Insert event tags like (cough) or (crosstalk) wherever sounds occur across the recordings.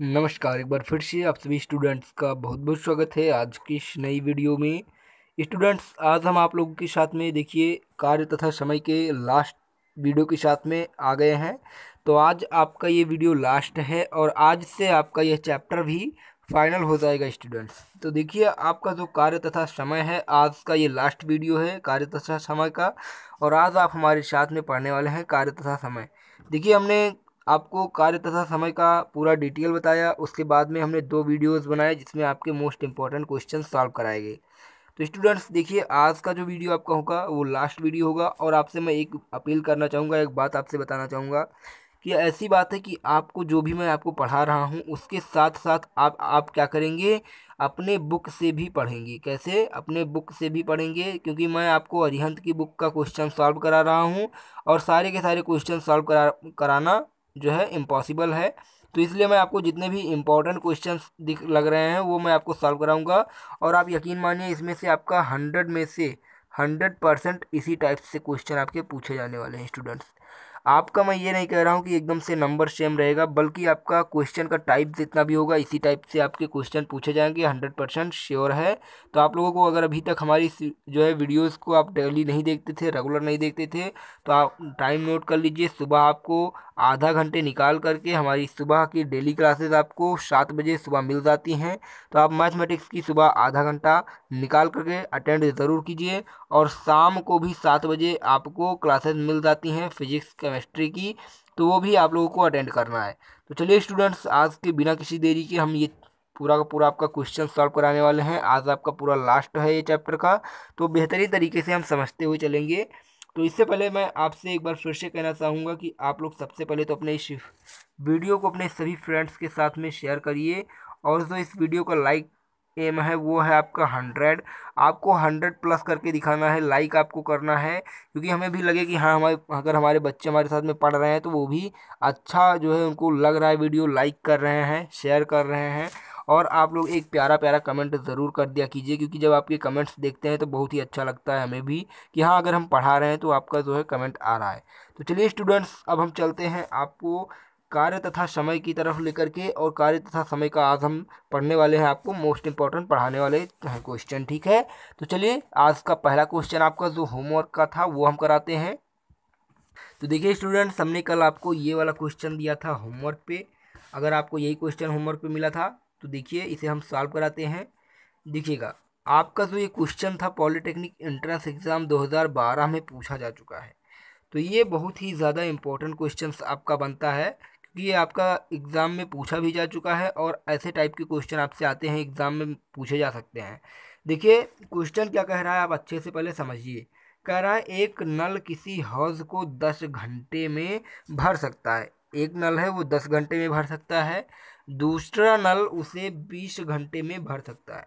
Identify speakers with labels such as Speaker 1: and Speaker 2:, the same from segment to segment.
Speaker 1: नमस्कार एक बार फिर से आप सभी स्टूडेंट्स का बहुत बहुत स्वागत है आज की इस नई वीडियो में स्टूडेंट्स आज हम आप लोगों के साथ में देखिए कार्य तथा समय के लास्ट वीडियो के साथ में आ गए हैं तो आज आपका ये वीडियो लास्ट है और आज से आपका यह चैप्टर भी फाइनल हो जाएगा स्टूडेंट्स तो देखिए आपका जो कार्य तथा समय है आज का ये लास्ट वीडियो है कार्य तथा समय का और आज आप हमारे साथ में पढ़ने वाले हैं कार्य तथा समय देखिए हमने आपको कार्य तथा समय का पूरा डिटेल बताया उसके बाद में हमने दो वीडियोस बनाए जिसमें आपके मोस्ट इंपॉर्टेंट क्वेश्चन सॉल्व कराए गए तो स्टूडेंट्स देखिए आज का जो वीडियो आपका होगा वो लास्ट वीडियो होगा और आपसे मैं एक अपील करना चाहूँगा एक बात आपसे बताना चाहूँगा कि ऐसी बात है कि आपको जो भी मैं आपको पढ़ा रहा हूँ उसके साथ साथ आप आप क्या करेंगे अपने बुक से भी पढ़ेंगे कैसे अपने बुक से भी पढ़ेंगे क्योंकि मैं आपको अरिहंत की बुक का क्वेश्चन सॉल्व करा रहा हूँ और सारे के सारे क्वेश्चन सॉल्व करा कराना जो है इम्पॉसिबल है तो इसलिए मैं आपको जितने भी इम्पॉर्टेंट क्वेश्चन दिख लग रहे हैं वो मैं आपको सॉल्व कराऊंगा और आप यकीन मानिए इसमें से आपका हंड्रेड में से हंड्रेड परसेंट इसी टाइप से क्वेश्चन आपके पूछे जाने वाले हैं स्टूडेंट्स आपका मैं ये नहीं कह रहा हूँ कि एकदम से नंबर सेम रहेगा बल्कि आपका क्वेश्चन का टाइप जितना भी होगा इसी टाइप से आपके क्वेश्चन पूछे जाएंगे हंड्रेड परसेंट श्योर है तो आप लोगों को अगर अभी तक हमारी जो है वीडियोस को आप डेली नहीं देखते थे रेगुलर नहीं देखते थे तो आप टाइम नोट कर लीजिए सुबह आपको आधा घंटे निकाल करके हमारी सुबह की डेली क्लासेस आपको सात बजे सुबह मिल जाती हैं तो आप मैथमेटिक्स की सुबह आधा घंटा निकाल करके अटेंड ज़रूर कीजिए और शाम को भी सात बजे आपको क्लासेस मिल जाती हैं फिजिक्स केमिस्ट्री की तो वो भी आप लोगों को अटेंड करना है तो चलिए स्टूडेंट्स आज के बिना किसी देरी के हम ये पूरा का पूरा आपका क्वेश्चन सॉल्व कराने वाले हैं आज आपका पूरा लास्ट है ये चैप्टर का तो बेहतरीन तरीके से हम समझते हुए चलेंगे तो इससे पहले मैं आपसे एक बार फिर से कहना चाहूँगा कि आप लोग सबसे पहले तो अपने इस वीडियो को अपने सभी फ्रेंड्स के साथ में शेयर करिए और जो इस वीडियो का लाइक एम है वो है आपका हंड्रेड आपको हंड्रेड प्लस करके दिखाना है लाइक आपको करना है क्योंकि हमें भी लगे कि हाँ हमारे अगर हमारे बच्चे हमारे साथ में पढ़ रहे हैं तो वो भी अच्छा जो है उनको लग रहा है वीडियो लाइक कर रहे हैं शेयर कर रहे हैं और आप लोग एक प्यारा प्यारा कमेंट ज़रूर कर दिया कीजिए क्योंकि जब आपके कमेंट्स देखते हैं तो बहुत ही अच्छा लगता है हमें भी कि हाँ अगर हम पढ़ा रहे हैं तो आपका जो है कमेंट आ रहा है तो चलिए स्टूडेंट्स अब हम चलते हैं आपको कार्य तथा समय की तरफ लेकर के और कार्य तथा समय का आज हम पढ़ने वाले हैं आपको मोस्ट इम्पॉर्टेंट पढ़ाने वाले हैं क्वेश्चन ठीक है तो चलिए आज का पहला क्वेश्चन आपका जो होमवर्क का था वो हम कराते हैं तो देखिए स्टूडेंट्स हमने कल आपको ये वाला क्वेश्चन दिया था होमवर्क पे अगर आपको यही क्वेश्चन होमवर्क पे मिला था तो देखिए इसे हम सॉल्व कराते हैं देखिएगा आपका जो ये क्वेश्चन था पॉलिटेक्निक एंट्रेंस एग्ज़ाम 2012 में पूछा जा चुका है तो ये बहुत ही ज़्यादा इम्पोर्टेंट क्वेश्चन आपका बनता है क्योंकि ये आपका एग्ज़ाम में पूछा भी जा चुका है और ऐसे टाइप के क्वेश्चन आपसे आते हैं एग्ज़ाम में पूछे जा सकते हैं देखिए क्वेश्चन क्या कह रहा है आप अच्छे से पहले समझिए कह रहा है एक नल किसी हौज को दस घंटे में भर सकता है एक नल है वो दस घंटे में भर सकता है दूसरा नल उसे बीस घंटे में भर सकता है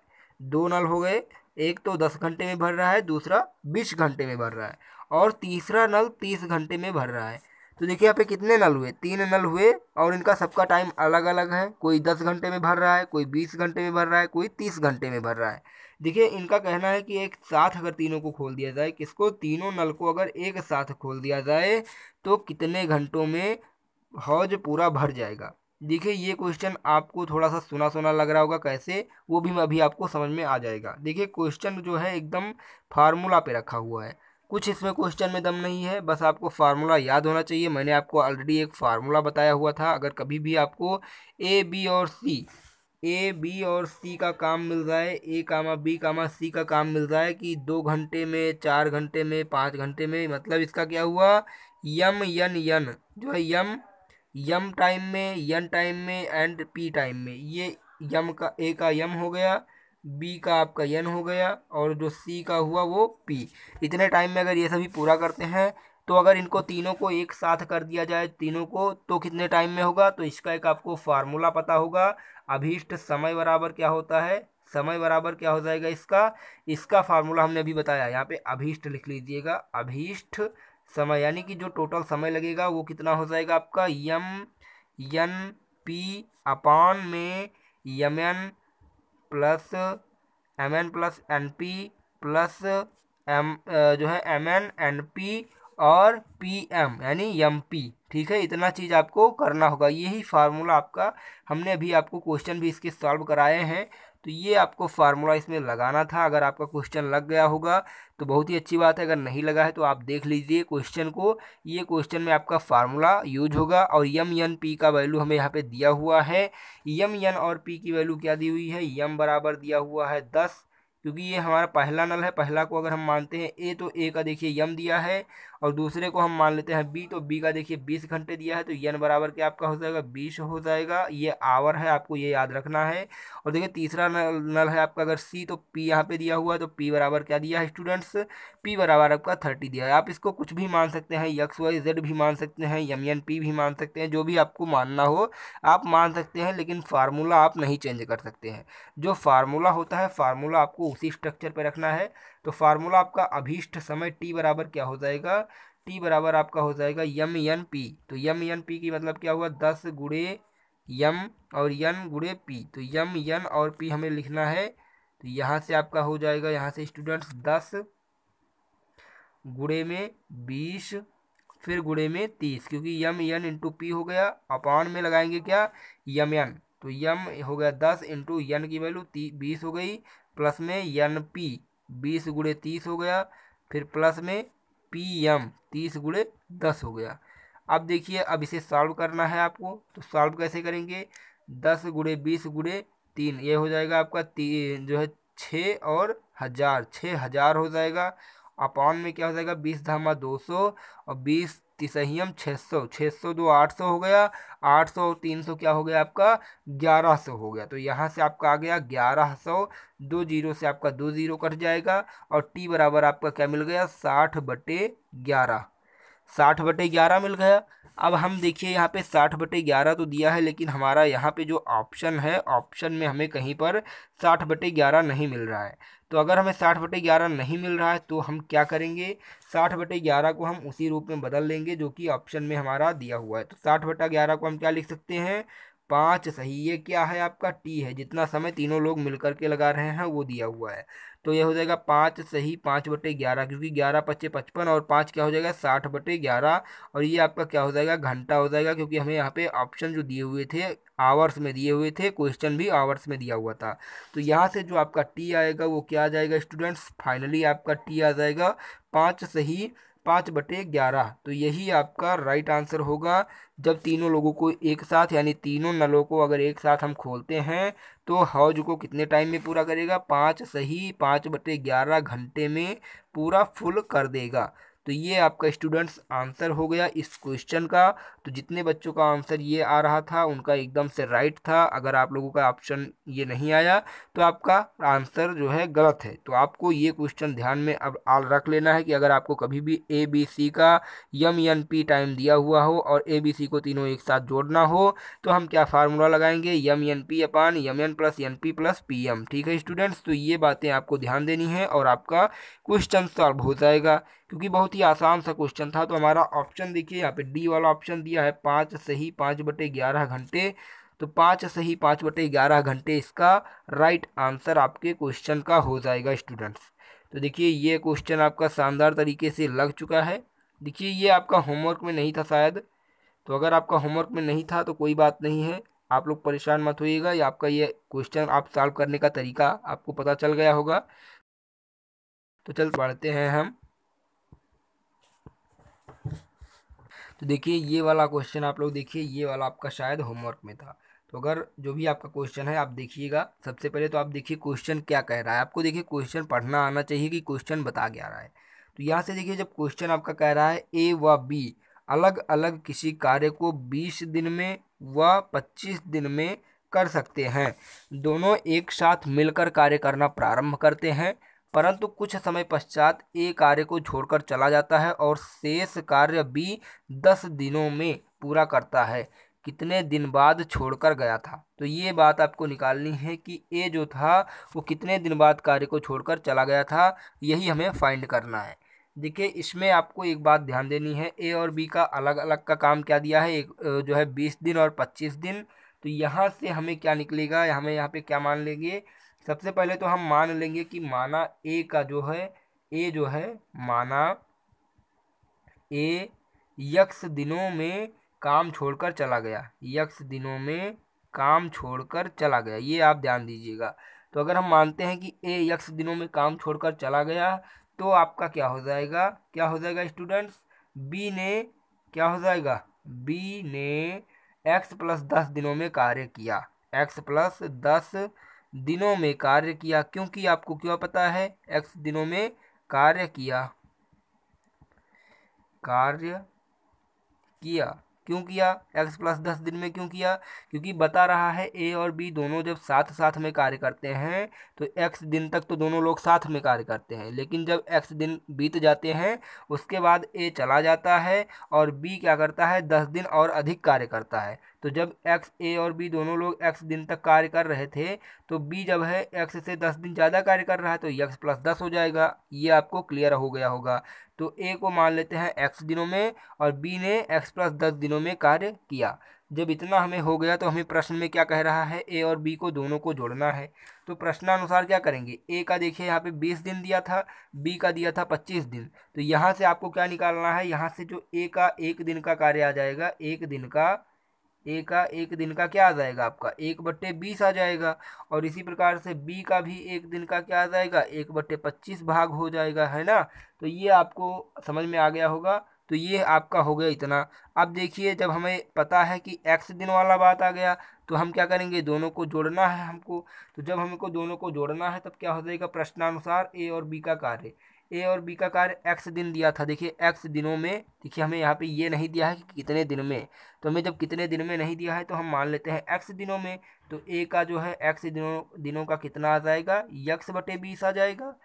Speaker 1: दो नल हो गए एक तो दस घंटे में भर रहा है दूसरा बीस घंटे में भर रहा है और तीसरा नल तीस घंटे में भर रहा है तो देखिए यहाँ पे कितने नल हुए तीन नल हुए और इनका सबका टाइम अलग अलग है कोई दस घंटे में भर रहा है कोई बीस घंटे में भर रहा है कोई तीस घंटे में भर रहा है देखिए इनका कहना है कि एक साथ अगर तीनों को खोल दिया जाए किसको तीनों नल को अगर एक साथ खोल दिया जाए तो कितने घंटों में हौज पूरा भर जाएगा देखिए ये क्वेश्चन आपको थोड़ा सा सुना सुना लग रहा होगा कैसे वो भी अभी आपको समझ में आ जाएगा देखिए क्वेश्चन जो है एकदम फार्मूला पे रखा हुआ है कुछ इसमें क्वेश्चन में दम नहीं है बस आपको फार्मूला याद होना चाहिए मैंने आपको ऑलरेडी एक फार्मूला बताया हुआ था अगर कभी भी आपको ए बी और सी ए बी और सी का काम मिल जाए ए कामा बी कामा सी का काम मिल जाए कि दो घंटे में चार घंटे में पाँच घंटे में मतलब इसका क्या हुआ यम यन यन जो है यम यम टाइम में यन टाइम में एंड पी टाइम में ये यम का ए का यम हो गया बी का आपका यन हो गया और जो सी का हुआ वो पी इतने टाइम में अगर ये सभी पूरा करते हैं तो अगर इनको तीनों को एक साथ कर दिया जाए तीनों को तो कितने टाइम में होगा तो इसका एक आपको फार्मूला पता होगा अभीष्ट समय बराबर क्या होता है समय बराबर क्या हो जाएगा इसका इसका फार्मूला हमने अभी बताया यहाँ पे अभीष्ट लिख लीजिएगा अभीष्ट समय यानी कि जो टोटल समय लगेगा वो कितना हो जाएगा आपका यम यन पी अपान में M N plus M N plus N P plus M जो है एम एन एन पी और पी एम यानी यम पी ठीक है इतना चीज़ आपको करना होगा यही फार्मूला आपका हमने अभी आपको क्वेश्चन भी इसके सॉल्व कराए हैं तो ये आपको फार्मूला इसमें लगाना था अगर आपका क्वेश्चन लग गया होगा तो बहुत ही अच्छी बात है अगर नहीं लगा है तो आप देख लीजिए क्वेश्चन को ये क्वेश्चन में आपका फार्मूला यूज होगा और यम यन पी का वैल्यू हमें यहाँ पे दिया हुआ है यम यन और पी की वैल्यू क्या दी हुई है यम बराबर दिया हुआ है दस क्योंकि ये हमारा पहला नल है पहला को अगर हम मानते हैं ए तो ए का देखिए यम दिया है और दूसरे को हम मान लेते हैं बी तो बी का देखिए बीस घंटे दिया है तो यन बराबर क्या आपका हो जाएगा बीस हो जाएगा ये आवर है आपको ये याद रखना है और देखिए तीसरा नल, नल है आपका अगर सी तो पी यहाँ पर दिया हुआ है तो पी बराबर क्या दिया है स्टूडेंट्स पी बराबर आपका थर्टी दिया है आप इसको कुछ भी मान सकते हैं यक्स वाई जेड भी मान सकते हैं यम एन पी भी मान सकते हैं जो भी आपको मानना हो आप मान सकते हैं लेकिन फार्मूला आप नहीं चेंज कर सकते हैं जो फार्मूला होता है फार्मूला आपको उसी स्ट्रक्चर पर रखना है तो फार्मूला आपका अभीष्ट समय टी बराबर क्या हो जाएगा टी बराबर आपका हो जाएगा यम एन पी तो यम एन पी की मतलब क्या हुआ दस गुड़े यम और यन गुड़े पी तो यम यन और पी हमें लिखना है तो यहाँ से आपका हो जाएगा यहाँ से स्टूडेंट्स दस गुड़े में बीस फिर गुड़े में तीस क्योंकि यम यन इंटू पी हो गया अपान में लगाएंगे क्या यम यन तो यम हो गया दस इंटू यन की वैल्यू ती बीस हो गई प्लस में यन पी बीस गुड़े तीस हो गया फिर प्लस में पी एम तीस गुड़े दस हो गया अब देखिए अब इसे सॉल्व करना है आपको तो सॉल्व कैसे करेंगे दस गुड़े बीस गुड़े तीन ये हो जाएगा आपका तीन जो है छः और हज़ार छः हज़ार हो जाएगा अपॉन में क्या हो जाएगा बीस धामा दो सौ और बीस तिसहियम छः सौ छः सौ दो आठ सौ हो गया आठ सौ तीन सौ क्या हो गया आपका ग्यारह सौ हो गया तो यहाँ से आपका आ गया ग्यारह सौ दो जीरो से आपका दो जीरो कट जाएगा और टी बराबर आपका क्या मिल गया साठ बटे ग्यारह साठ बटे ग्यारह मिल गया अब हम देखिए यहाँ पे साठ बटे ग्यारह तो दिया है लेकिन हमारा यहाँ पे जो ऑप्शन है ऑप्शन में हमें कहीं पर साठ बटे ग्यारह नहीं मिल रहा है तो अगर हमें साठ बटे ग्यारह नहीं मिल रहा है तो हम क्या करेंगे साठ बटे ग्यारह को हम उसी रूप में बदल लेंगे जो कि ऑप्शन में हमारा दिया हुआ है तो साठ बटा ग्यारह को हम क्या लिख सकते हैं पाँच सही ये क्या है आपका टी है जितना समय तीनों लोग मिलकर के लगा रहे हैं वो दिया हुआ है तो यह हो जाएगा पाँच सही पाँच बटे ग्यारह क्योंकि ग्यारह पच्चे पचपन और पाँच क्या हो जाएगा साठ बटे ग्यारह और ये आपका क्या हो जाएगा घंटा हो जाएगा क्योंकि हमें यहाँ पे ऑप्शन जो दिए हुए थे आवर्स में दिए हुए थे क्वेश्चन भी आवर्स में दिया हुआ था तो यहाँ से जो आपका टी आएगा वो क्या आ जाएगा स्टूडेंट्स फाइनली आपका टी आ जाएगा पाँच सही पाँच बटे ग्यारह तो यही आपका राइट आंसर होगा जब तीनों लोगों को एक साथ यानी तीनों नलों को अगर एक साथ हम खोलते हैं तो हौज को कितने टाइम में पूरा करेगा पाँच सही पाँच बटे ग्यारह घंटे में पूरा फुल कर देगा तो ये आपका स्टूडेंट्स आंसर हो गया इस क्वेश्चन का तो जितने बच्चों का आंसर ये आ रहा था उनका एकदम से राइट था अगर आप लोगों का ऑप्शन ये नहीं आया तो आपका आंसर जो है गलत है तो आपको ये क्वेश्चन ध्यान में अब आल रख लेना है कि अगर आपको कभी भी ए बी सी का यम एन पी टाइम दिया हुआ हो और ए बी सी को तीनों एक साथ जोड़ना हो तो हम क्या फार्मूला लगाएंगे M N P upon M N plus N P plus P M ठीक है स्टूडेंट्स तो ये बातें आपको ध्यान देनी है और आपका क्वेश्चन सॉल्व हो जाएगा क्योंकि बहुत ही आसान सा क्वेश्चन था तो हमारा ऑप्शन देखिए यहाँ पे डी वाला ऑप्शन दिया है पाँच सही पाँच बटे ग्यारह घंटे तो पाँच सही पाँच बटे ग्यारह घंटे इसका राइट आंसर आपके क्वेश्चन का हो जाएगा स्टूडेंट्स तो देखिए ये क्वेश्चन आपका शानदार तरीके से लग चुका है देखिए ये आपका होमवर्क में नहीं था शायद तो अगर आपका होमवर्क में नहीं था तो कोई बात नहीं है आप लोग परेशान मत होइएगा या आपका ये क्वेश्चन आप सॉल्व करने का तरीका आपको पता चल गया होगा तो चल पढ़ते हैं हम तो देखिए ये वाला क्वेश्चन आप लोग देखिए ये वाला आपका शायद होमवर्क में था तो अगर जो भी आपका क्वेश्चन है आप देखिएगा सबसे पहले तो आप देखिए क्वेश्चन क्या कह रहा है आपको देखिए क्वेश्चन पढ़ना आना चाहिए कि क्वेश्चन बता क्या रहा है तो यहाँ से देखिए जब क्वेश्चन आपका कह रहा है ए व बी अलग अलग किसी कार्य को बीस दिन में व पच्चीस दिन में कर सकते हैं दोनों एक साथ मिलकर कार्य करना प्रारंभ करते हैं परंतु कुछ समय पश्चात ए कार्य को छोड़कर चला जाता है और शेष कार्य बी दस दिनों में पूरा करता है कितने दिन बाद छोड़कर गया था तो ये बात आपको निकालनी है कि ए जो था वो कितने दिन बाद कार्य को छोड़कर चला गया था यही हमें फाइंड करना है देखिए इसमें आपको एक बात ध्यान देनी है ए और बी का अलग अलग का काम क्या दिया है एक जो है बीस दिन और पच्चीस दिन तो यहाँ से हमें क्या निकलेगा हमें यहाँ पे क्या मान लेंगे सबसे पहले तो हम मान लेंगे कि माना ए का जो है ए जो है माना ए यक्ष दिनों में काम छोड़कर चला गया यक्ष दिनों में काम छोड़कर चला गया ये आप ध्यान दीजिएगा तो अगर हम मानते हैं कि ए यक्ष दिनों में काम छोड़कर चला गया तो आपका क्या हो जाएगा क्या हो जाएगा स्टूडेंट्स बी ने क्या हो जाएगा बी ने एक्स प्लस दस दिनों में कार्य किया एक्स प्लस दस दिनों में कार्य किया क्योंकि आपको क्या पता है एक्स दिनों में कार्य किया कार्य किया क्यों किया एक्स प्लस दस दिन में क्यों किया क्योंकि बता रहा है ए और बी दोनों जब साथ साथ में कार्य करते हैं तो एक्स दिन तक तो दोनों लोग साथ में कार्य करते हैं लेकिन जब एक्स दिन बीत जाते हैं उसके बाद ए चला जाता है और बी क्या करता है दस दिन और अधिक कार्य करता है तो जब एक्स ए और बी दोनों लोग एक्स दिन तक कार्य कर रहे थे तो बी जब है एक्स से दस दिन ज़्यादा कार्य कर रहा है तो एक्स प्लस दस हो जाएगा ये आपको क्लियर हो गया होगा तो ए को मान लेते हैं एक्स दिनों में और बी ने एक्स प्लस दस दिनों में कार्य किया जब इतना हमें हो गया तो हमें प्रश्न में क्या कह रहा है ए और बी को दोनों को जोड़ना है तो प्रश्नानुसार क्या करेंगे ए का देखिए यहाँ पे बीस दिन दिया था बी का दिया था पच्चीस दिन तो यहाँ से आपको क्या निकालना है यहाँ से जो ए का एक दिन का कार्य आ जाएगा एक दिन का ए का एक दिन का क्या आ जाएगा आपका एक बट्टे बीस आ जाएगा और इसी प्रकार से बी का भी एक दिन का क्या आ जाएगा एक बट्टे पच्चीस भाग हो जाएगा है ना तो ये आपको समझ में आ गया होगा तो ये आपका हो गया इतना अब देखिए जब हमें पता है कि एक्स दिन वाला बात आ गया तो हम क्या करेंगे दोनों को जोड़ना है हमको तो जब हमको दोनों को जोड़ना है तब क्या हो जाएगा प्रश्नानुसार ए और बी का कार्य ए और बी का कार्य एक्स दिन दिया था देखिए एक्स दिनों में देखिए हमें यहाँ पे ये नहीं दिया है कि कितने दिन में तो हमें जब कितने दिन में नहीं दिया है तो हम मान लेते हैं एक्स दिनों में तो ए का जो है एक्स दिनों दिनों का कितना आ जाएगा यक्स बटे बीस आ जाएगा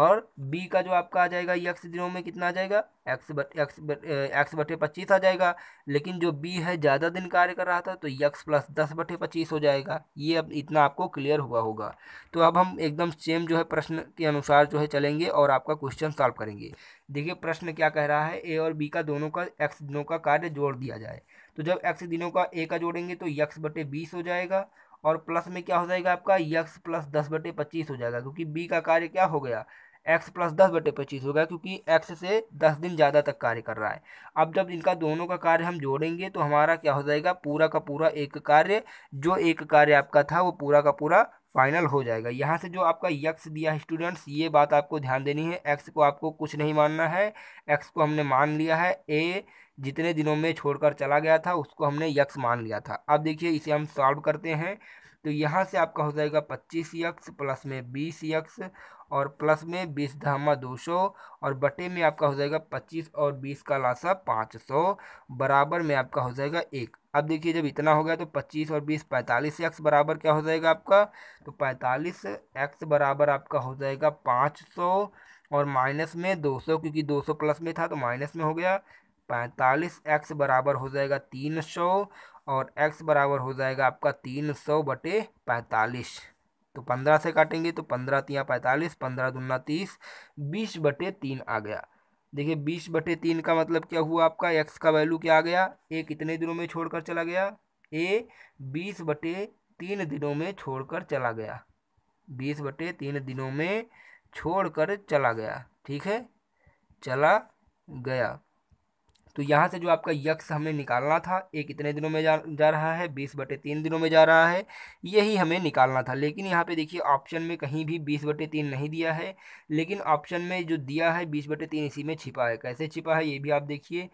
Speaker 1: और बी का जो आपका आ जाएगा यक्स दिनों में कितना आ जाएगा एक्स बट एक्स बट एक्स बटे पच्चीस आ जाएगा लेकिन जो बी है ज़्यादा दिन कार्य कर रहा था तो यक्स प्लस दस बटे पच्चीस हो जाएगा ये अब इतना आपको क्लियर हुआ होगा तो अब हम एकदम सेम जो है प्रश्न के अनुसार जो है चलेंगे और आपका क्वेश्चन सॉल्व करेंगे देखिए प्रश्न क्या कह रहा है ए और बी का दोनों का एक्स दिनों का कार्य जोड़ दिया जाए तो जब एक्स दिनों का ए का जोड़ेंगे तो यक्स बटे बीस हो जाएगा और प्लस में क्या हो जाएगा आपका यक्स प्लस दस बटे पच्चीस हो जाएगा क्योंकि बी का कार्य क्या हो गया एक्स प्लस दस बटे पच्चीस हो गया क्योंकि एक्स से दस दिन ज़्यादा तक कार्य कर रहा है अब जब इनका दोनों का कार्य हम जोड़ेंगे तो हमारा क्या हो जाएगा पूरा का पूरा एक कार्य जो एक कार्य आपका था वो पूरा का पूरा फाइनल हो जाएगा यहाँ से जो आपका यक्स दिया है स्टूडेंट्स ये बात आपको ध्यान देनी है एक्स को आपको कुछ नहीं मानना है एक्स को हमने मान लिया है ए जितने दिनों में छोड़कर चला गया था उसको हमने यक्स मान लिया था अब देखिए इसे हम सॉल्व करते हैं तो यहाँ से आपका हो जाएगा पच्चीस यक्स प्लस में बीस यक्स और प्लस में बीस धामा दो सौ और बटे में आपका हो जाएगा पच्चीस और बीस का लाशा पाँच सौ बराबर में आपका हो जाएगा एक अब देखिए जब इतना हो गया तो पच्चीस और बीस पैंतालीस एक्स बराबर क्या हो जाएगा आपका तो पैंतालीस एक्स बराबर आपका हो जाएगा पाँच सौ और माइनस में दो सौ क्योंकि दो सौ प्लस में था तो माइनस में हो गया पैंतालीस एक्स बराबर हो जाएगा तीन सौ और एक्स बराबर हो जाएगा आपका तीन सौ बटे पैंतालीस तो पंद्रह से काटेंगे तो पंद्रह तिया पैंतालीस पंद्रह दुना तीस बीस बटे तीन आ गया देखिए बीस बटे तीन का मतलब क्या हुआ आपका एक्स का वैल्यू क्या आ गया ए कितने दिनों में छोड़कर चला गया ए बीस बटे तीन दिनों में छोड़कर चला गया बीस बटे तीन दिनों में छोड़कर चला गया ठीक है चला गया तो यहाँ से जो आपका यक्स हमें निकालना था ये कितने दिनों में जा जा रहा है बीस बटे तीन दिनों में जा रहा है यही हमें निकालना था लेकिन यहाँ पे देखिए ऑप्शन में कहीं भी बीस बटे तीन नहीं दिया है लेकिन ऑप्शन में जो दिया है बीस बटे तीन इसी में छिपा है कैसे छिपा है ये भी आप देखिए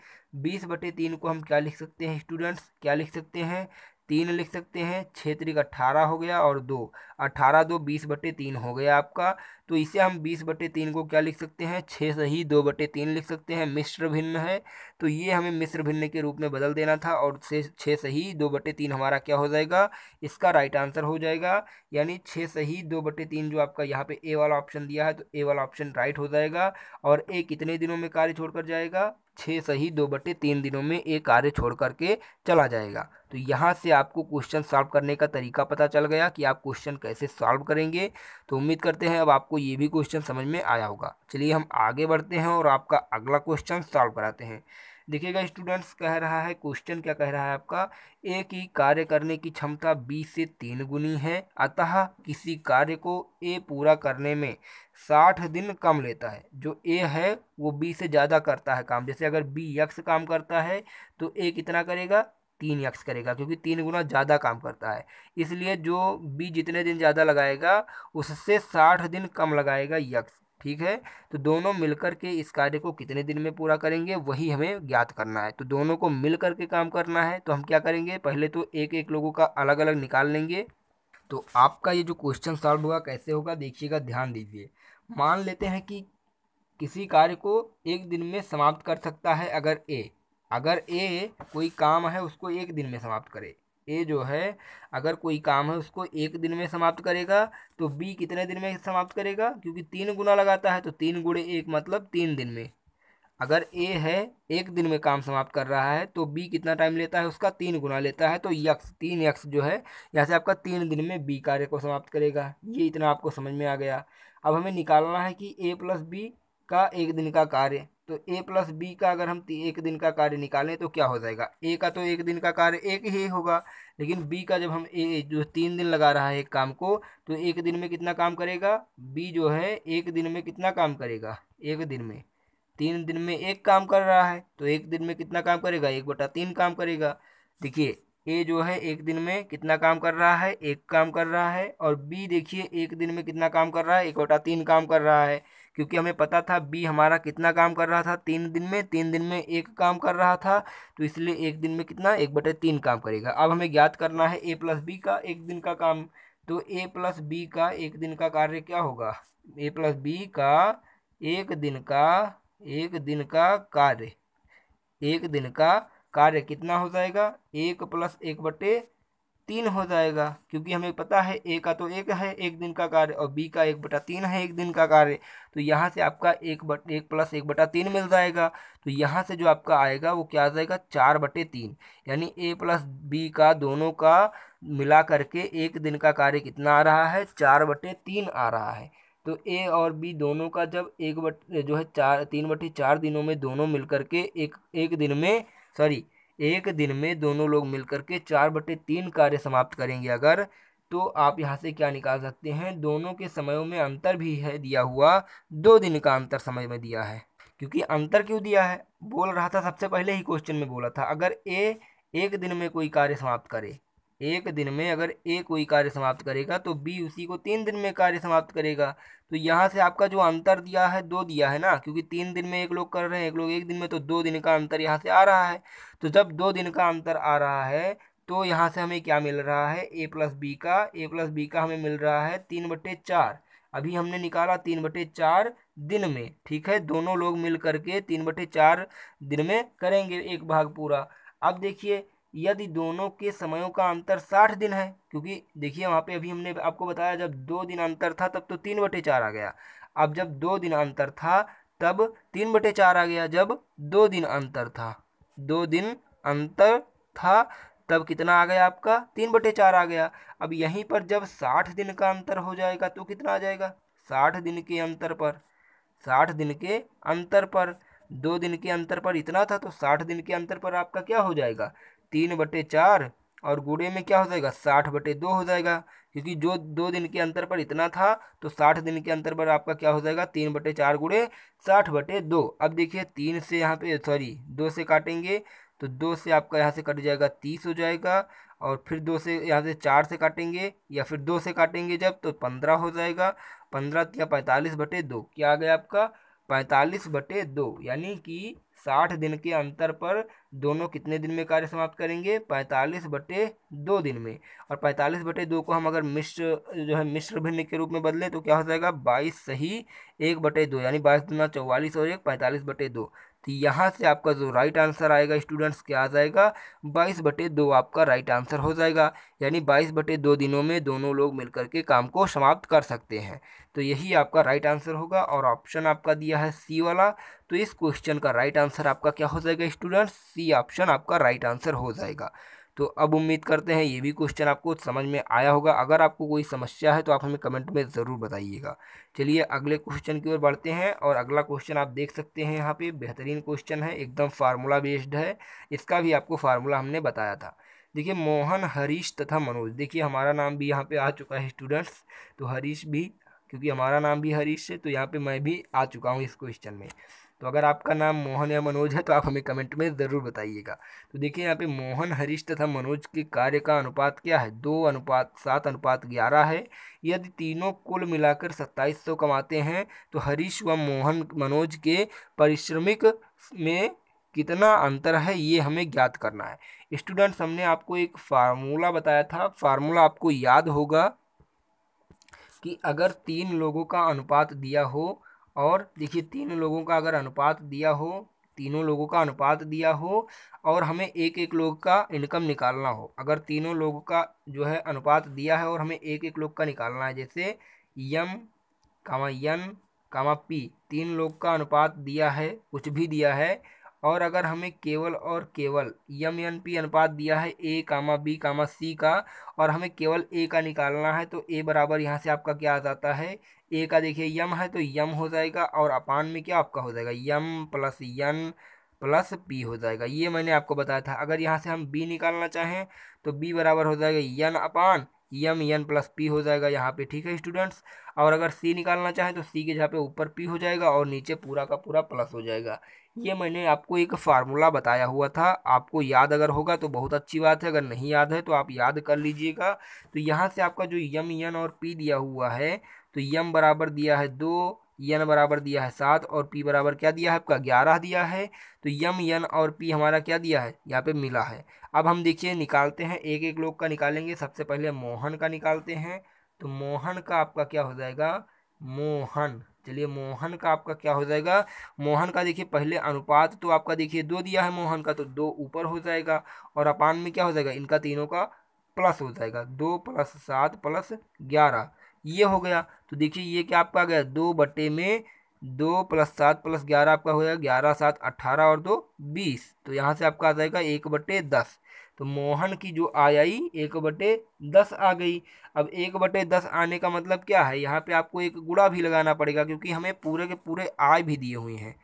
Speaker 1: बीस बटे तीन को हम क्या लिख सकते हैं स्टूडेंट्स क्या लिख सकते हैं तीन लिख सकते हैं क्षेत्रिक अट्ठारह हो गया और दो अट्ठारह दो बीस बटे तीन हो गया आपका तो इसे हम बीस बटे तीन को क्या लिख सकते हैं छः से ही दो बटे तीन लिख सकते हैं मिश्र भिन्न है तो ये हमें मिश्र भिन्न के रूप में बदल देना था और छः से ही दो बटे तीन हमारा क्या हो जाएगा इसका राइट आंसर हो जाएगा यानी छः से ही दो बटे तीन जो आपका यहाँ पे ए वाला ऑप्शन दिया है तो ए वाला ऑप्शन राइट हो जाएगा और ए कितने दिनों में कार्य छोड़कर जाएगा छः से ही दो बटे तीन दिनों में एक कार्य छोड़ करके चला जाएगा तो यहाँ से आपको क्वेश्चन सॉल्व करने का तरीका पता चल गया कि आप क्वेश्चन कैसे सॉल्व करेंगे तो उम्मीद करते हैं अब आपको आपको ये भी क्वेश्चन समझ में आया होगा चलिए हम आगे बढ़ते हैं और आपका अगला क्वेश्चन सॉल्व कराते हैं देखिएगा स्टूडेंट्स कह रहा है क्वेश्चन क्या कह रहा है आपका ए की कार्य करने की क्षमता बी से तीन गुनी है अतः किसी कार्य को ए पूरा करने में साठ दिन कम लेता है जो ए है वो बी से ज़्यादा करता है काम जैसे अगर बी यक्स काम करता है तो ए कितना करेगा तीन यक्स करेगा क्योंकि तीन गुना ज़्यादा काम करता है इसलिए जो बी जितने दिन ज़्यादा लगाएगा उससे साठ दिन कम लगाएगा यक्स ठीक है तो दोनों मिलकर के इस कार्य को कितने दिन में पूरा करेंगे वही हमें ज्ञात करना है तो दोनों को मिल करके काम करना है तो हम क्या करेंगे पहले तो एक एक लोगों का अलग अलग निकाल लेंगे तो आपका ये जो क्वेश्चन सॉल्व होगा कैसे होगा देखिएगा ध्यान दीजिए मान लेते हैं कि किसी कार्य को एक दिन में समाप्त कर सकता है अगर ए अगर ए कोई काम है उसको एक दिन में समाप्त करे ए जो है अगर कोई काम है उसको एक दिन में समाप्त करेगा तो बी कितने दिन में समाप्त करेगा क्योंकि तीन गुना लगाता है तो तीन गुड़े एक मतलब तीन दिन में अगर ए है एक दिन में काम समाप्त कर रहा है तो बी कितना टाइम लेता है उसका तीन गुना लेता है तो यक्स तीन यक्स जो है यहाँ से आपका तीन दिन में बी कार्य को समाप्त करेगा ये इतना आपको समझ में आ गया अब हमें निकालना है कि ए प्लस बी का एक दिन का कार्य तो ए प्लस बी का अगर हम एक दिन का कार्य निकालें तो क्या हो जाएगा ए का तो एक दिन का कार्य एक ही होगा लेकिन बी का जब हम ए जो तीन दिन लगा रहा है एक काम को तो एक दिन में कितना काम करेगा बी जो है एक दिन में कितना काम करेगा एक दिन में तीन दिन में एक काम कर रहा है तो एक दिन में कितना काम करेगा एक बटा तीन काम करेगा देखिए ए जो है एक दिन में कितना काम कर रहा है एक काम कर रहा है और बी देखिए एक दिन में कितना काम कर रहा है एक बटा तीन काम कर रहा है क्योंकि हमें पता था बी हमारा कितना काम कर रहा था तीन दिन में तीन दिन में एक काम कर रहा था तो इसलिए एक दिन में कितना एक बटे तीन काम करेगा अब हमें ज्ञात करना है ए प्लस बी का एक दिन का काम तो ए प्लस बी का एक दिन का कार्य क्या होगा ए प्लस बी का एक दिन का एक दिन का कार्य एक दिन का कार्य कितना हो जाएगा एक प्लस एक बटे तीन हो जाएगा क्योंकि हमें पता है ए का तो एक है एक दिन का कार्य और बी का एक बटा तीन है एक दिन का कार्य तो यहाँ से आपका एक बट एक प्लस एक बटा तीन मिल जाएगा तो यहाँ से जो आपका आएगा वो क्या आ जाएगा चार बटे तीन यानी ए प्लस बी का दोनों का मिला करके एक दिन का कार्य कितना आ रहा है चार बटे तीन आ रहा है तो ए और बी दोनों का जब एक बट जो है चार तीन बटे चार दिनों में दोनों मिल करके एक एक दिन में सॉरी एक दिन में दोनों लोग मिलकर के चार बटे तीन कार्य समाप्त करेंगे अगर तो आप यहाँ से क्या निकाल सकते हैं दोनों के समयों में अंतर भी है दिया हुआ दो दिन का अंतर समय में दिया है क्योंकि अंतर क्यों दिया है बोल रहा था सबसे पहले ही क्वेश्चन में बोला था अगर ए एक दिन में कोई कार्य समाप्त करे एक दिन में अगर ए कोई कार्य समाप्त करेगा तो बी उसी को तीन दिन में कार्य समाप्त करेगा तो यहाँ से आपका जो अंतर दिया है दो दिया है ना क्योंकि तीन दिन में एक लोग कर रहे हैं एक लोग एक दिन में तो दो दिन का अंतर यहाँ से आ रहा है तो जब दो दिन का अंतर आ रहा है तो यहाँ से हमें क्या मिल रहा है ए प्लस बी का ए प्लस बी का हमें मिल रहा है तीन बटे चार अभी हमने निकाला तीन बटे चार दिन में ठीक है दोनों लोग मिल करके तीन बटे चार दिन में करेंगे एक भाग पूरा अब देखिए यदि दोनों के समयों का अंतर साठ दिन है क्योंकि देखिए वहाँ पे अभी हमने आपको बताया जब दो दिन अंतर था तब तो तीन बटे चार आ गया अब जब दो दिन अंतर था तब तीन बटे चार आ गया जब दो दिन अंतर था दो दिन अंतर था तब कितना आ गया आपका तीन बटे चार आ गया अब यहीं पर जब साठ दिन का अंतर हो जाएगा तो कितना आ जाएगा साठ दिन के अंतर पर साठ दिन के अंतर पर दो दिन के अंतर पर इतना था तो साठ दिन के अंतर पर आपका क्या हो जाएगा तीन बटे चार और गुड़े में क्या हो जाएगा साठ बटे दो हो जाएगा क्योंकि जो दो दिन के अंतर पर इतना था तो साठ दिन के अंतर पर आपका क्या हो जाएगा तीन बटे चार गुड़े साठ बटे दो अब देखिए तीन से यहाँ पे सॉरी दो से काटेंगे तो दो से आपका यहाँ से कट जाएगा तीस हो जाएगा और फिर दो से यहाँ से चार से काटेंगे या फिर दो से काटेंगे जब तो पंद्रह हो जाएगा पंद्रह या पैंतालीस बटे दो क्या आ गया आपका पैंतालीस बटे दो यानी कि साठ दिन के अंतर पर दोनों कितने दिन में कार्य समाप्त करेंगे पैंतालीस बटे दो दिन में और पैंतालीस बटे दो को हम अगर मिश्र जो है मिश्र भिन्न के रूप में बदलें तो क्या हो जाएगा बाईस सही एक बटे दो यानी बाईस दुना चौवालीस और एक पैंतालीस बटे दो तो यहाँ से आपका जो राइट आंसर आएगा स्टूडेंट्स क्या आ जाएगा बाईस बटे दो आपका राइट आंसर हो जाएगा यानी बाईस बटे दो दिनों में दोनों लोग मिलकर के काम को समाप्त कर सकते हैं तो यही आपका राइट आंसर होगा और ऑप्शन आपका दिया है सी वाला तो इस क्वेश्चन का राइट आंसर आपका क्या हो जाएगा स्टूडेंट्स सी ऑप्शन आपका राइट आंसर हो जाएगा तो अब उम्मीद करते हैं ये भी क्वेश्चन आपको समझ में आया होगा अगर आपको कोई समस्या है तो आप हमें कमेंट में ज़रूर बताइएगा चलिए अगले क्वेश्चन की ओर बढ़ते हैं और अगला क्वेश्चन आप देख सकते हैं यहाँ पे बेहतरीन क्वेश्चन है एकदम फार्मूला बेस्ड है इसका भी आपको फार्मूला हमने बताया था देखिए मोहन हरीश तथा मनोज देखिए हमारा नाम भी यहाँ पर आ चुका है स्टूडेंट्स तो हरीश भी क्योंकि हमारा नाम भी हरीश है तो यहाँ पर मैं भी आ चुका हूँ इस क्वेश्चन में तो अगर आपका नाम मोहन या मनोज है तो आप हमें कमेंट में ज़रूर बताइएगा तो देखिए यहाँ पे मोहन हरीश तथा मनोज के कार्य का अनुपात क्या है दो अनुपात सात अनुपात ग्यारह है यदि तीनों कुल मिलाकर सत्ताईस सौ कमाते हैं तो हरीश व मोहन मनोज के परिश्रमिक में कितना अंतर है ये हमें ज्ञात करना है स्टूडेंट्स हमने आपको एक फार्मूला बताया था फार्मूला आपको याद होगा कि अगर तीन लोगों का अनुपात दिया हो और देखिए तीन लोगों का अगर अनुपात दिया हो तीनों लोगों का अनुपात दिया हो और हमें एक एक लोग का इनकम निकालना हो अगर तीनों लोगों का जो है अनुपात दिया है और हमें एक एक लोग का निकालना है जैसे यम कामा यन कामा पी तीन लोग का अनुपात दिया है कुछ भी दिया है और अगर हमें केवल और केवल यम एन पी अनुपात दिया है ए कामा बी कामा सी का और हमें केवल ए का निकालना है तो ए बराबर यहाँ से आपका क्या आ जाता है ए का देखिए यम है तो यम हो जाएगा और अपान में क्या आपका हो जाएगा M plus N plus P हो जाएगा ये मैंने आपको बताया था अगर यहाँ से हम बी निकालना चाहें तो बी बराबर हो जाएगा यन अपान यम यन प्लस पी हो जाएगा यहाँ पे ठीक है स्टूडेंट्स और अगर सी निकालना चाहें तो सी के जहाँ पे ऊपर पी हो जाएगा और नीचे पूरा का पूरा प्लस हो जाएगा ये मैंने आपको एक फार्मूला बताया हुआ था आपको याद अगर होगा तो बहुत अच्छी बात है अगर नहीं याद है तो आप याद कर लीजिएगा तो यहाँ से आपका जो यम यन और पी दिया हुआ है तो यम बराबर दिया है दो यन बराबर दिया है सात और पी बराबर क्या दिया है आपका ग्यारह दिया है तो यम यन और पी हमारा क्या दिया है यहाँ पे मिला है अब हम देखिए निकालते हैं एक एक लोग का निकालेंगे सबसे पहले मोहन का निकालते हैं तो मोहन का आपका क्या हो जाएगा मोहन चलिए मोहन का आपका क्या हो जाएगा मोहन का देखिए पहले अनुपात तो आपका देखिए दो दिया है मोहन का तो दो ऊपर हो जाएगा और अपान में क्या हो जाएगा इनका तीनों का प्लस हो जाएगा दो प्लस सात प्लस ग्यारह ये हो गया तो देखिए ये क्या आपका आ गया दो बटे में दो प्लस सात प्लस ग्यारह आपका हो गया ग्यारह सात अट्ठारह और दो बीस तो यहाँ से आपका आ जाएगा एक बटे दस तो मोहन की जो आय आई एक बटे दस आ गई अब एक बटे दस आने का मतलब क्या है यहाँ पे आपको एक गुड़ा भी लगाना पड़ेगा क्योंकि हमें पूरे के पूरे आय भी दिए हुए हैं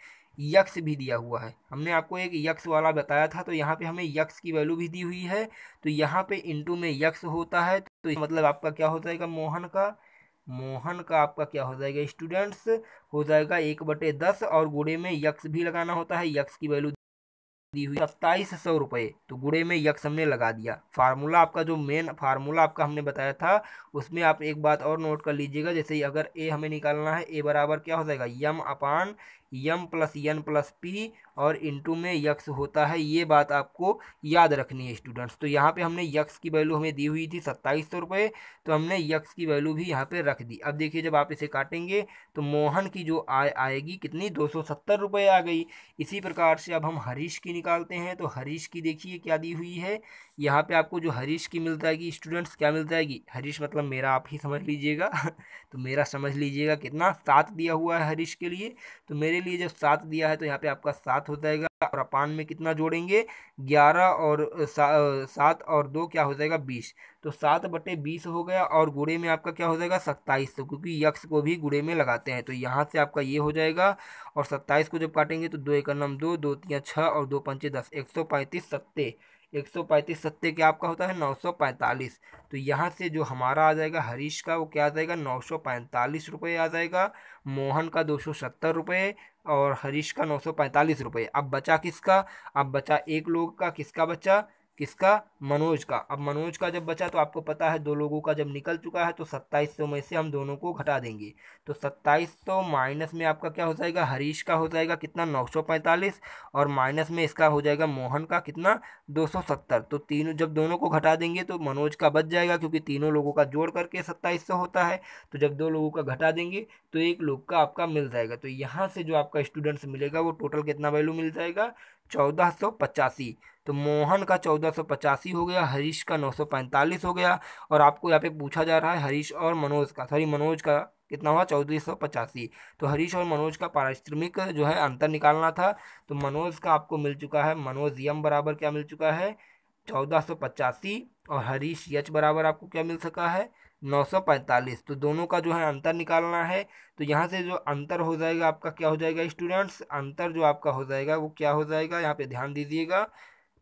Speaker 1: यक्स भी दिया हुआ है हमने आपको एक यक्स वाला बताया था तो यहाँ पे हमें यक्स की वैल्यू भी दी हुई है तो यहाँ पे इंटू में यक्स होता है तो मतलब आपका क्या हो जाएगा मोहन का मोहन का आपका क्या हो जाएगा स्टूडेंट्स हो जाएगा एक बटे दस और गुड़े में यक्स भी लगाना होता है यक्स की वैल्यू दी हुई सत्ताईस सौ रुपये तो गुड़े में यक्स हमने लगा दिया फार्मूला आपका जो मेन फार्मूला आपका हमने बताया था उसमें आप एक बात और नोट कर लीजिएगा जैसे अगर ए हमें निकालना है ए बराबर क्या हो जाएगा M upon M plus N plus P और इंटू में यक्स होता है ये बात आपको याद रखनी है स्टूडेंट्स तो यहाँ पे हमने यक्स की वैल्यू हमें दी हुई थी सत्ताईस सौ रुपये तो हमने यक्स की वैल्यू भी यहाँ पे रख दी अब देखिए जब आप इसे काटेंगे तो मोहन की जो आय आएगी कितनी दो सौ सत्तर रुपये आ गई इसी प्रकार से अब हम हरीश की निकालते हैं तो हरीश की देखिए क्या दी हुई है यहाँ पे आपको जो हरीश की मिल जाएगी स्टूडेंट्स क्या मिल जाएगी हरीश मतलब मेरा आप ही समझ लीजिएगा (laughs) तो मेरा समझ लीजिएगा कितना सात दिया हुआ है हरीश के लिए तो मेरे लिए जब सात दिया है तो यहाँ पे आपका सात हो जाएगा और अपान में कितना जोड़ेंगे ग्यारह और सात और दो क्या हो जाएगा बीस तो सात बटे बीस हो गया और गुड़े में आपका क्या हो जाएगा सत्ताईस तो क्योंकि यक्स को भी गुड़े में लगाते हैं तो यहाँ से आपका ये हो जाएगा और सत्ताईस को जब काटेंगे तो दो एक नम दो दो तीन छः और दो पंचे दस एक सौ पैंतीस सत्ते एक सौ पैंतीस सत्ते क्या आपका होता है नौ सौ पैंतालीस तो यहाँ से जो हमारा आ जाएगा हरीश का वो क्या आ जाएगा नौ सौ पैंतालीस रुपये आ जाएगा मोहन का दो सौ सत्तर रुपये और हरीश का नौ सौ पैंतालीस रुपये अब बचा किसका अब बचा एक लोग का किसका बचा किसका मनोज का अब मनोज का जब बचा तो आपको पता है दो लोगों का जब निकल चुका है तो सत्ताईस सौ में से हम दोनों को घटा देंगे तो सत्ताईस सौ माइनस में आपका क्या हो जाएगा हरीश का हो जाएगा कितना नौ सौ पैंतालीस और माइनस में इसका हो जाएगा मोहन का कितना दो सौ सत्तर तो तीनों जब दोनों को घटा देंगे तो मनोज का बच जाएगा क्योंकि तीनों लोगों का जोड़ करके सत्ताईस सौ होता है तो जब दो लोगों का घटा देंगे तो एक लोग का आपका मिल जाएगा तो यहाँ से जो आपका स्टूडेंट्स मिलेगा वो टोटल कितना वैल्यू मिल जाएगा चौदह सौ पचासी तो मोहन का चौदह सौ पचासी हो गया हरीश का नौ सौ पैंतालीस हो गया और आपको यहाँ पे पूछा जा रहा है हरीश और मनोज का सॉरी मनोज का कितना हुआ चौदह सौ पचासी तो हरीश और मनोज का पारिश्रमिक जो है अंतर निकालना था तो मनोज का आपको मिल चुका है मनोज यम बराबर क्या मिल चुका है चौदह सौ पचासी और हरीश यच बराबर आपको क्या मिल सका है 945 तो दोनों का जो है अंतर निकालना है तो यहाँ से जो अंतर हो जाएगा आपका क्या हो जाएगा स्टूडेंट्स अंतर जो आपका हो जाएगा वो क्या हो जाएगा यहाँ पे ध्यान दीजिएगा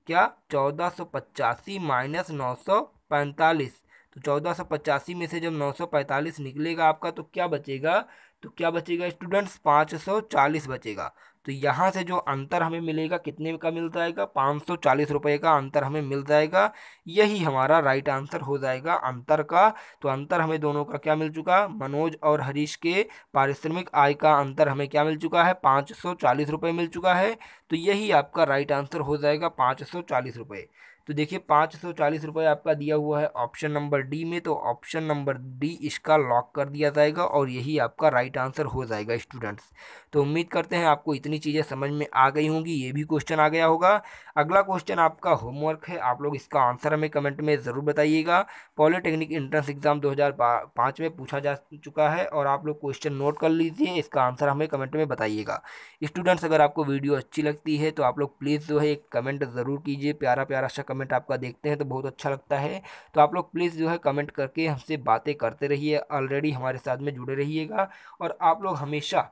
Speaker 1: क्या चौदह सौ पचासी माइनस नौ सौ पैंतालीस तो चौदह सौ पचासी में से जब नौ सौ पैंतालीस निकलेगा आपका तो क्या बचेगा तो क्या बचेगा स्टूडेंट्स पाँच सौ चालीस बचेगा तो यहाँ से जो अंतर हमें मिलेगा कितने का मिल जाएगा पाँच सौ चालीस रुपये का अंतर हमें मिल जाएगा यही हमारा राइट आंसर हो जाएगा अंतर का तो अंतर हमें दोनों का क्या मिल चुका मनोज और हरीश के पारिश्रमिक आय का अंतर हमें क्या मिल चुका है पाँच सौ चालीस रुपये मिल चुका है तो यही आपका राइट आंसर हो जाएगा पाँच सौ चालीस रुपये तो देखिए पाँच सौ चालीस रुपये आपका दिया हुआ है ऑप्शन नंबर डी में तो ऑप्शन नंबर डी इसका लॉक कर दिया जाएगा और यही आपका राइट आंसर हो जाएगा स्टूडेंट्स तो उम्मीद करते हैं आपको इतनी चीज़ें समझ में आ गई होंगी ये भी क्वेश्चन आ गया होगा अगला क्वेश्चन आपका होमवर्क है आप लोग इसका आंसर हमें कमेंट में ज़रूर बताइएगा पॉलीटेक्निक एंट्रेंस एग्ज़ाम दो में पूछा जा चुका है और आप लोग क्वेश्चन नोट कर लीजिए इसका आंसर हमें कमेंट में बताइएगा स्टूडेंट्स अगर आपको वीडियो अच्छी लगती है तो आप लोग प्लीज़ जो है एक कमेंट ज़रूर कीजिए प्यारा प्यारा शक्ल कमेंट आपका देखते हैं तो बहुत अच्छा लगता है तो आप लोग प्लीज़ जो है कमेंट करके हमसे बातें करते रहिए ऑलरेडी हमारे साथ में जुड़े रहिएगा और आप लोग हमेशा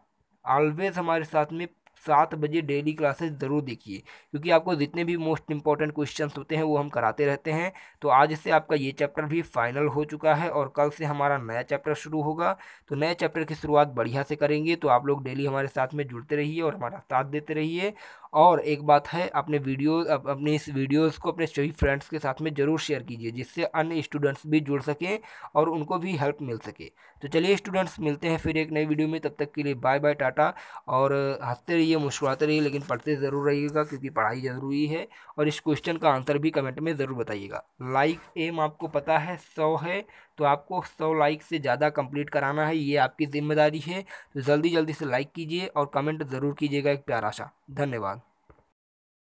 Speaker 1: ऑलवेज़ हमारे साथ में सात बजे डेली क्लासेस ज़रूर देखिए क्योंकि आपको जितने भी मोस्ट इंपॉर्टेंट क्वेश्चंस होते हैं वो हम कराते रहते हैं तो आज से आपका ये चैप्टर भी फाइनल हो चुका है और कल से हमारा नया चैप्टर शुरू होगा तो नए चैप्टर की शुरुआत बढ़िया से करेंगे तो आप लोग डेली हमारे साथ में जुड़ते रहिए और हमारा साथ देते रहिए और एक बात है अपने वीडियो अपने इस वीडियोस को अपने सभी फ्रेंड्स के साथ में ज़रूर शेयर कीजिए जिससे अन्य स्टूडेंट्स भी जुड़ सकें और उनको भी हेल्प मिल सके तो चलिए स्टूडेंट्स मिलते हैं फिर एक नई वीडियो में तब तक के लिए बाय बाय टाटा और हंसते रहिए मुस्कुराते रहिए लेकिन पढ़ते ज़रूर रहिएगा क्योंकि पढ़ाई ज़रूरी है और इस क्वेश्चन का आंसर भी कमेंट में ज़रूर बताइएगा लाइक एम आपको पता है सौ है तो आपको सौ लाइक से ज़्यादा कंप्लीट कराना है ये आपकी जिम्मेदारी है तो जल्दी जल्दी से लाइक कीजिए और कमेंट ज़रूर कीजिएगा एक प्यारा सा धन्यवाद